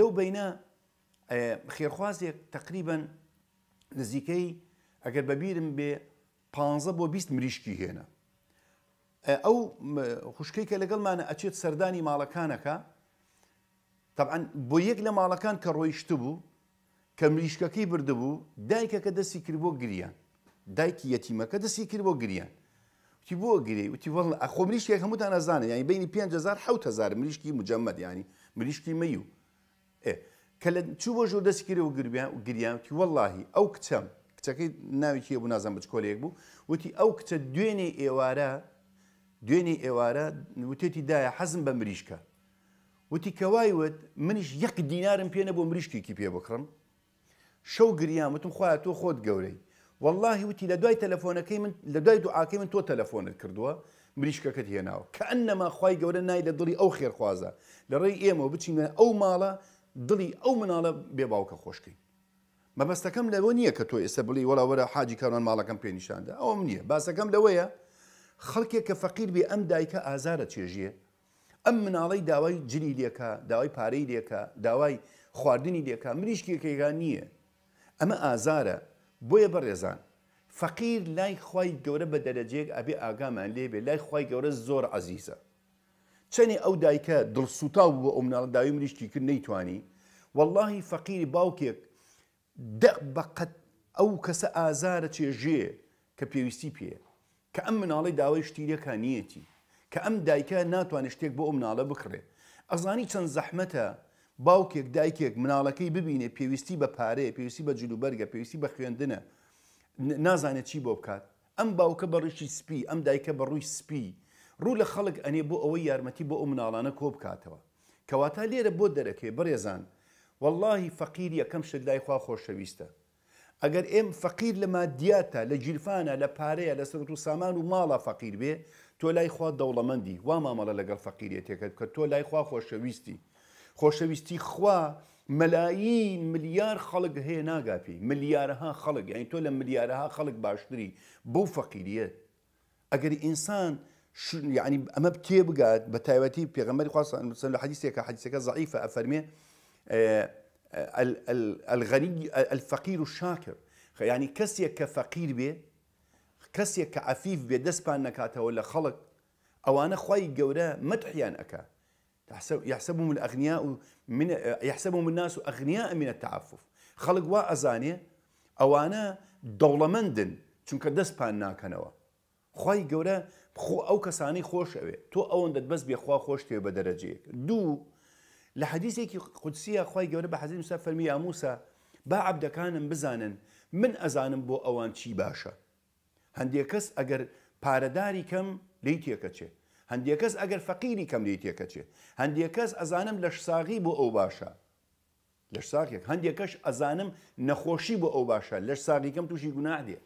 لەو بینە خێرخوازێک تقریبن نزیکەی ئەگەر بەبیرم بێ 15 بۆ 20 مریشکی هێنا ئەو خوشکەی کە لەگەڵمانە ئەچێت سەردانی ماڵەکانەکە طبعا بۆ یەک لە ماڵەکان کە ڕۆیشتە بوو کە مریشکەکەی بردەبوو دایکەکە دەستی کرد بۆ گریان دایکی یەتیمەکە دەستی کرد بۆ گریان وتی بۆ گری وتی وەڵ ئەخۆ مریشکێک هەمووتان ئەزانە یانی بینی 5 هزار 1000 مریشکی مجەممەد ینی مریشکی مەیو کە لە چوو بۆ ژۆ دەستگیری و گریان و گریانتی وەلهی ئەو کچەم کچەکەی ناوێکی بوو نازان بچکۆلێک بوو وتی ئەو کچە دوێنێ ئێوارە دوێنێ ئێوارە وتێتی دایە حەزم بە مریشکە وتی کەوایوت منیش یەک دینارم پێنە بۆ مریشکێکی پێ بکڕم شەو گریان وتم خخوایە تۆ خۆت گەورەی واللهی وتی لە دوای تەلەفۆنەکەی من لە دوای دوعاکەی من تۆ تەلەفۆنت کردووە مریشکەکەت هێناوە کە ئەنەما خی گەورە نای لە دڵی ئەو خێرخوازە لە ڕێی ئێمە بچینە ئەو ماڵە دڵی ئەو مناڵە بێباوکە خۆشکەین مەبەستەکەم لەوە نییە کە تۆ ئێستا بڵی وەڵا وەرە حاجی کاران ماڵەکەم پێنیشاندا ئەوم نییە باسەکەم لەوەیە خەڵکێک کە فەقیر بێ ئەم دایکە ئازارە چێژیە ئەم مناڵی داوای جلی لێکە داوای پارەی لێکە داوای خواردنی لێکە مریشکێکێکان نییە ئەمە ئازارە بۆیە بەڕێزان فەقیر لای خی گەورە بە دەرەجێک ئەبێ ئاگامان لێبێ لای خی گەورە زۆر عزیزە چەنی ئەو دایکە دڵسووتا بوو بە ئۆمناڵداوی منیشتی کرد نەیتوانی واللهی فەقیری باوکێک دەق بەقەت ئەو کەسە ئازارە چێژێ کە پێویستی پێ کە ئەم مناڵی داوای شتیرەکە نیەتی کە ئەم دایکە ناتوانێت شتێک بۆ ئەو مناڵە بکڕێ ئەزانی چەند زەحمەتە باوکێک دایکێک مناڵەکەی ببینێ پێویستی بە پارەیە پێویستی بە جلوبەرگە پێویستی بە خوێندنە نازانێت چی بۆ بکات ئەم باوکە بە ڕیشی سپی ئەم دایکە بە ڕووی سپی ڕوو لە خەڵک ئەنێ بۆ ئەوەی یارمەتی بۆ ئەو مناڵانە کۆ بکاتەوە کەواتە لێرە بۆ دەرەکەی بڕێزان واللهی فەقیر یەکەم شلای خوا خۆشەویستە ئەگەر ئێم فەقیر لە مادیاتە لە جیرفانە لە پارەیە لە سەرت و سامان و ماڵە فەقیر بێ تۆ لای خوا دەوڵەمەندی وا مامەڵە لەگەڵ فەقیرێتێکت کە تۆ لای خوا خۆشەویستی خۆشەویستی خوا مەلایین ملیار خەڵک هەیە ناگاپی ملیارەها خەڵک یعنی تۆ لە ملیارەها خەڵک باشتری بەو فەقیریە ئەگەری ئینسان يعني اما بتيبقى بگات بە خاصة پێغمبەری حديثك حەدیسێکە أفرمي ضعیفە آه، آه، الغني الفقير الشاكر يعني كسيك كفقير به كسيك كعفيف به دسبان ولا خلق او انا خوي جورا مدحيان اكا يحسبهم الاغنياء من يحسبهم الناس اغنياء من التعفف خلق وا ازاني او انا دولمندن چونك دسبان ناكنوا خوي جورا خۆ ئەو کەسانی خۆش ئەوێ تۆ ئەوەندەت بەس بێخوا خۆش تێ بە دەرەجەیەک دوو لە حەدیسێکی قودسیە خی گەورە بە حەزی مسا فەرمی یاموسا با عبدەکانم بزانن من ئەزانم بۆ ئەوان چی باشە هەندێک کەس ئەگەر پارەداری کەم لی تێکەچێ هەندێک کەس ئەگەر فەقیری کەم لی تێکەچێ هەندێک کەس ئەزانم لە ساغی بۆ ئەو باشە لەش ساقێک هەندێک کەش ئەزانم نەخۆشی بۆ ئەو باشە لەش ساغی کەم تووشی گوناادێ.